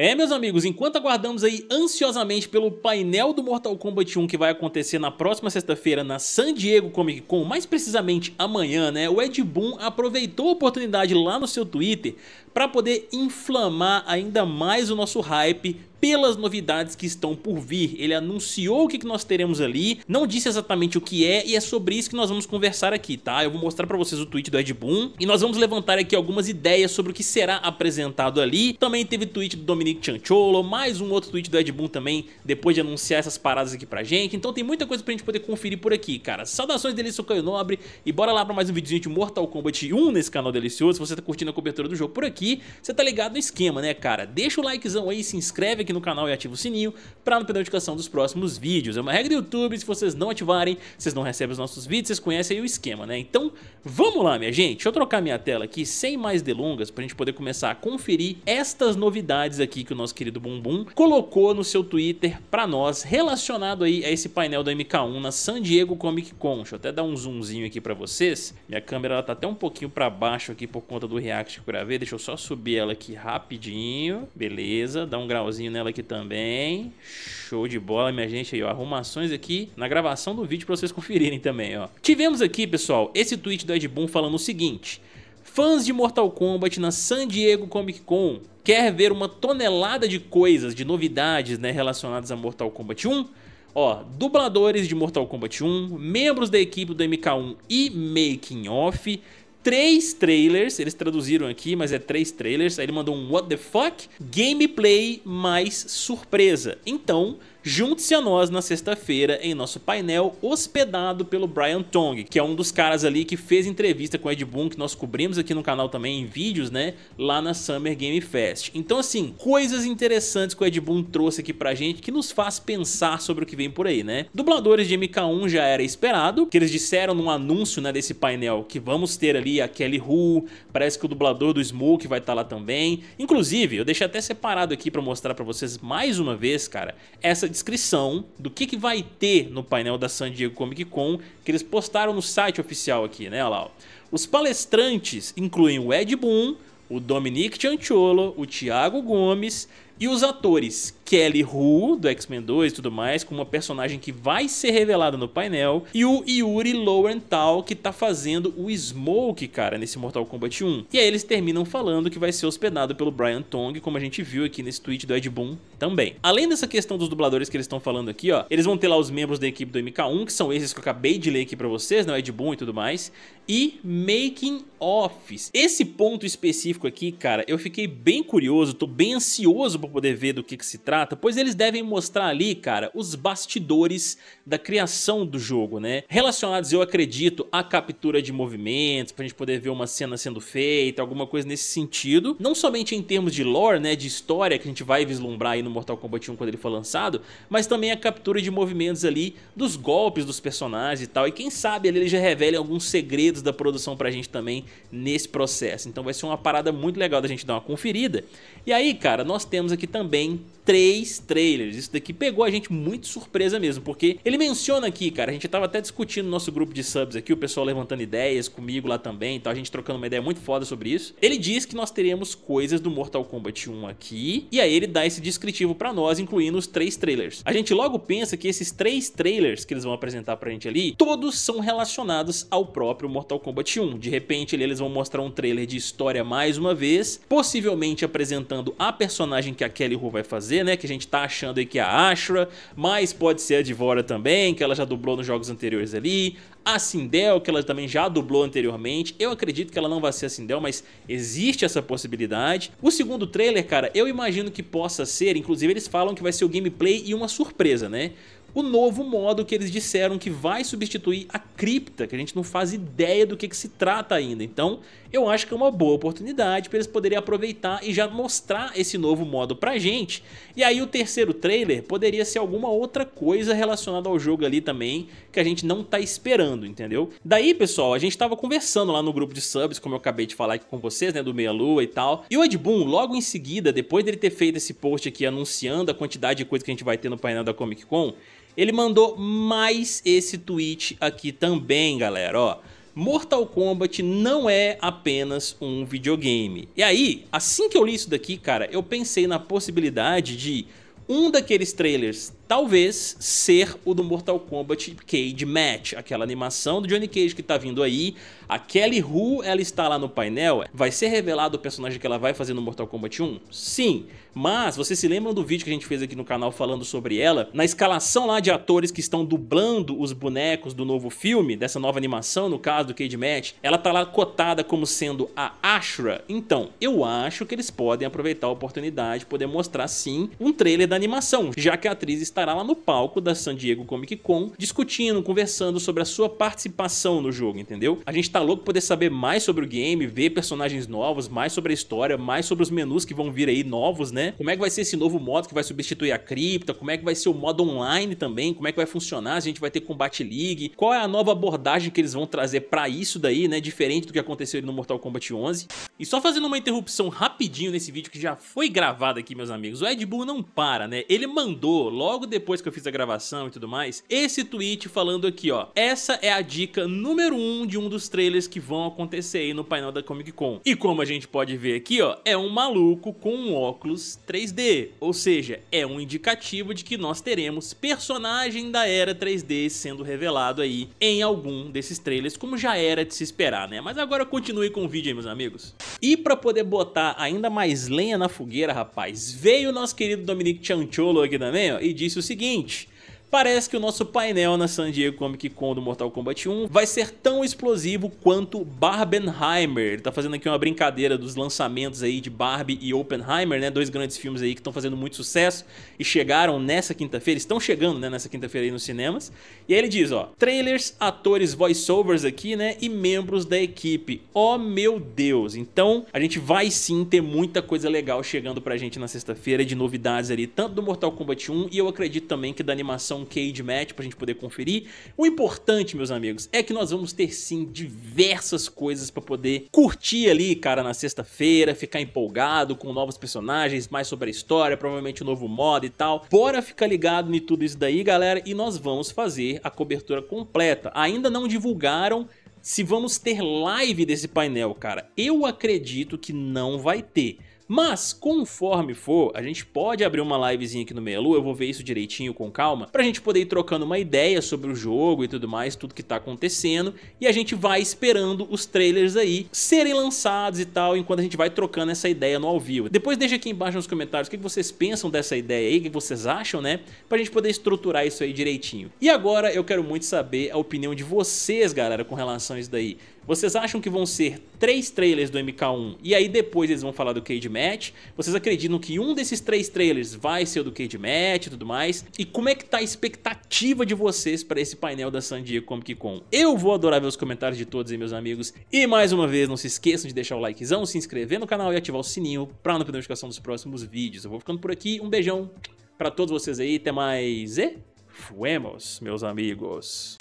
É, meus amigos, enquanto aguardamos aí ansiosamente pelo painel do Mortal Kombat 1 que vai acontecer na próxima sexta-feira na San Diego Comic Con, mais precisamente amanhã, né? O Ed Boon aproveitou a oportunidade lá no seu Twitter para poder inflamar ainda mais o nosso hype pelas novidades que estão por vir. Ele anunciou o que nós teremos ali, não disse exatamente o que é e é sobre isso que nós vamos conversar aqui, tá? Eu vou mostrar pra vocês o tweet do Ed Boon e nós vamos levantar aqui algumas ideias sobre o que será apresentado ali. Também teve tweet do Dominic Chancholo, mais um outro tweet do Ed Boon também, depois de anunciar essas paradas aqui pra gente. Então tem muita coisa pra gente poder conferir por aqui, cara. Saudações dele, sou Caio Nobre e bora lá pra mais um videozinho de Mortal Kombat 1 nesse canal delicioso. Se você tá curtindo a cobertura do jogo por aqui, você tá ligado no esquema, né, cara? Deixa o likezão aí, se inscreve aqui aqui no canal e ativa o sininho para não perder a notificação dos próximos vídeos. É uma regra do YouTube, se vocês não ativarem, vocês não recebem os nossos vídeos, vocês conhecem o esquema, né? Então, vamos lá, minha gente. Deixa eu trocar minha tela aqui, sem mais delongas, para a gente poder começar a conferir estas novidades aqui que o nosso querido Bumbum colocou no seu Twitter para nós, relacionado aí a esse painel da MK1 na San Diego Comic Con. Deixa eu até dar um zoomzinho aqui para vocês. Minha câmera ela tá até um pouquinho para baixo aqui por conta do react que eu gravei. Deixa eu só subir ela aqui rapidinho. Beleza, dá um grauzinho, né? nela aqui também. Show de bola, minha gente aí, ó. Arrumações aqui na gravação do vídeo para vocês conferirem também, ó. Tivemos aqui, pessoal, esse tweet do Ed Boon falando o seguinte: Fãs de Mortal Kombat na San Diego Comic Con. Quer ver uma tonelada de coisas, de novidades, né, relacionadas a Mortal Kombat 1? Ó, dubladores de Mortal Kombat 1, membros da equipe do MK1 e Making Off, três trailers, eles traduziram aqui, mas é três trailers. Aí ele mandou um what the fuck, gameplay mais surpresa. Então, Junte-se a nós na sexta-feira em nosso painel hospedado pelo Brian Tong, que é um dos caras ali que fez entrevista com o Ed Boon, que nós cobrimos aqui no canal também em vídeos, né? Lá na Summer Game Fest. Então, assim, coisas interessantes que o Ed Boon trouxe aqui pra gente que nos faz pensar sobre o que vem por aí, né? Dubladores de MK1 já era esperado, que eles disseram num anúncio, né, desse painel que vamos ter ali a Kelly Hu, parece que o dublador do Smoke vai estar tá lá também. Inclusive, eu deixei até separado aqui pra mostrar pra vocês mais uma vez, cara, essa nossa descrição do que, que vai ter no painel da San Diego Comic Con que eles postaram no site oficial aqui, né? Olha lá, ó. Os palestrantes incluem o Ed Boon, o Dominic Cianciolo, o Thiago Gomes e os atores, Kelly Hu, do X-Men 2 e tudo mais, com uma personagem que vai ser revelada no painel, e o Yuri Lowenthal, que tá fazendo o Smoke, cara, nesse Mortal Kombat 1. E aí eles terminam falando que vai ser hospedado pelo Brian Tong, como a gente viu aqui nesse tweet do Ed Boon também. Além dessa questão dos dubladores que eles estão falando aqui, ó, eles vão ter lá os membros da equipe do MK1, que são esses que eu acabei de ler aqui pra vocês, né, o Ed Boon e tudo mais, e Making Offs. Esse ponto específico aqui, cara, eu fiquei bem curioso, tô bem ansioso por poder ver do que, que se trata, pois eles devem mostrar ali, cara, os bastidores da criação do jogo, né? Relacionados, eu acredito, à captura de movimentos, pra gente poder ver uma cena sendo feita, alguma coisa nesse sentido. Não somente em termos de lore, né, de história, que a gente vai vislumbrar aí no Mortal Kombat 1 quando ele for lançado, mas também a captura de movimentos ali dos golpes dos personagens e tal. E quem sabe ali eles já revelem alguns segredos da produção pra gente também nesse processo. Então vai ser uma parada muito legal da gente dar uma conferida. E aí, cara, nós temos aqui aqui também três trailers. Isso daqui pegou a gente muito surpresa mesmo, porque ele menciona aqui, cara, a gente tava até discutindo no nosso grupo de subs aqui, o pessoal levantando ideias comigo lá também, então a gente trocando uma ideia muito foda sobre isso. Ele diz que nós teremos coisas do Mortal Kombat 1 aqui, e aí ele dá esse descritivo pra nós, incluindo os três trailers. A gente logo pensa que esses três trailers que eles vão apresentar pra gente ali, todos são relacionados ao próprio Mortal Kombat 1. De repente ali eles vão mostrar um trailer de história mais uma vez, possivelmente apresentando a personagem que a a Kelly Hu vai fazer, né? Que a gente tá achando aí que é a Ashra, mas pode ser a Divora também, que ela já dublou nos jogos anteriores ali. A Sindel, que ela também já dublou anteriormente. Eu acredito que ela não vai ser a Sindel, mas existe essa possibilidade. O segundo trailer, cara, eu imagino que possa ser, inclusive eles falam que vai ser o gameplay e uma surpresa, né? o novo modo que eles disseram que vai substituir a cripta, que a gente não faz ideia do que, que se trata ainda. Então, eu acho que é uma boa oportunidade para eles poderem aproveitar e já mostrar esse novo modo pra gente. E aí o terceiro trailer poderia ser alguma outra coisa relacionada ao jogo ali também, que a gente não tá esperando, entendeu? Daí, pessoal, a gente tava conversando lá no grupo de subs, como eu acabei de falar aqui com vocês, né, do Meia Lua e tal. E o Ed Boon, logo em seguida, depois dele ter feito esse post aqui anunciando a quantidade de coisa que a gente vai ter no painel da Comic Con, ele mandou mais esse tweet aqui também, galera, ó. Mortal Kombat não é apenas um videogame. E aí, assim que eu li isso daqui, cara, eu pensei na possibilidade de um daqueles trailers talvez ser o do Mortal Kombat Cage Match, aquela animação do Johnny Cage que tá vindo aí. A Kelly Hu, ela está lá no painel. Vai ser revelado o personagem que ela vai fazer no Mortal Kombat 1? Sim, mas vocês se lembram do vídeo que a gente fez aqui no canal falando sobre ela? Na escalação lá de atores que estão dublando os bonecos do novo filme, dessa nova animação, no caso do Cage Match, ela tá lá cotada como sendo a Ashra. Então, eu acho que eles podem aproveitar a oportunidade, poder mostrar sim um trailer da animação, já que a atriz está estará lá no palco da San Diego Comic Con discutindo, conversando sobre a sua participação no jogo, entendeu? A gente tá louco poder saber mais sobre o game, ver personagens novos, mais sobre a história, mais sobre os menus que vão vir aí novos, né? Como é que vai ser esse novo modo que vai substituir a cripta, como é que vai ser o modo online também, como é que vai funcionar, a gente vai ter combate league, qual é a nova abordagem que eles vão trazer pra isso daí, né? Diferente do que aconteceu no Mortal Kombat 11. E só fazendo uma interrupção rapidinho nesse vídeo que já foi gravado aqui, meus amigos, o Ed Boon não para, né? Ele mandou logo depois que eu fiz a gravação e tudo mais, esse tweet falando aqui, ó, essa é a dica número um de um dos trailers que vão acontecer aí no painel da Comic Con. E como a gente pode ver aqui, ó, é um maluco com um óculos 3D, ou seja, é um indicativo de que nós teremos personagem da era 3D sendo revelado aí em algum desses trailers, como já era de se esperar, né? Mas agora continue com o vídeo aí, meus amigos. E pra poder botar ainda mais lenha na fogueira, rapaz, veio o nosso querido Dominique Chancholo aqui também, ó, e disse disse o seguinte: Parece que o nosso painel na San Diego Comic Con do Mortal Kombat 1 vai ser tão explosivo quanto Barbenheimer. Ele tá fazendo aqui uma brincadeira dos lançamentos aí de Barbie e Oppenheimer, né? Dois grandes filmes aí que estão fazendo muito sucesso e chegaram nessa quinta-feira, estão chegando, né, nessa quinta-feira aí nos cinemas. E aí ele diz, ó, trailers, atores, voiceovers aqui, né, e membros da equipe. Oh, meu Deus! Então, a gente vai sim ter muita coisa legal chegando pra gente na sexta-feira de novidades ali, tanto do Mortal Kombat 1 e eu acredito também que da animação um cage match pra gente poder conferir. O importante, meus amigos, é que nós vamos ter sim diversas coisas pra poder curtir ali, cara, na sexta-feira, ficar empolgado com novos personagens, mais sobre a história, provavelmente um novo modo e tal. Bora ficar ligado em tudo isso daí, galera, e nós vamos fazer a cobertura completa. Ainda não divulgaram se vamos ter live desse painel, cara. Eu acredito que não vai ter. Mas, conforme for, a gente pode abrir uma livezinha aqui no Meia Lua, eu vou ver isso direitinho com calma, pra gente poder ir trocando uma ideia sobre o jogo e tudo mais, tudo que tá acontecendo, e a gente vai esperando os trailers aí serem lançados e tal, enquanto a gente vai trocando essa ideia no ao vivo. Depois deixa aqui embaixo nos comentários o que vocês pensam dessa ideia aí, o que vocês acham, né? Pra gente poder estruturar isso aí direitinho. E agora eu quero muito saber a opinião de vocês, galera, com relação a isso daí. Vocês acham que vão ser três trailers do MK1 e aí depois eles vão falar do Cage Match? Vocês acreditam que um desses três trailers vai ser o do Cage Match e tudo mais? E como é que tá a expectativa de vocês para esse painel da San Diego Comic Con? Eu vou adorar ver os comentários de todos aí, meus amigos. E mais uma vez, não se esqueçam de deixar o likezão, se inscrever no canal e ativar o sininho para não perder notificação dos próximos vídeos. Eu vou ficando por aqui, um beijão para todos vocês aí, até mais e fuemos, meus amigos.